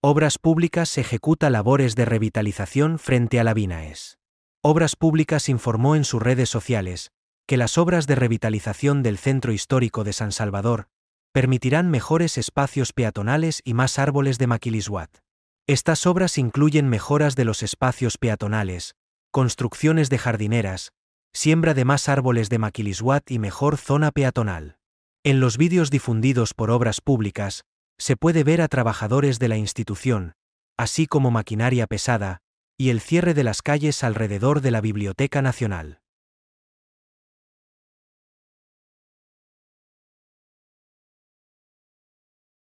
Obras Públicas ejecuta labores de revitalización frente a la Binaes. Obras Públicas informó en sus redes sociales que las obras de revitalización del Centro Histórico de San Salvador permitirán mejores espacios peatonales y más árboles de maquilisuat. Estas obras incluyen mejoras de los espacios peatonales, construcciones de jardineras, siembra de más árboles de maquilisuat y mejor zona peatonal. En los vídeos difundidos por obras públicas, se puede ver a trabajadores de la institución, así como maquinaria pesada, y el cierre de las calles alrededor de la Biblioteca Nacional.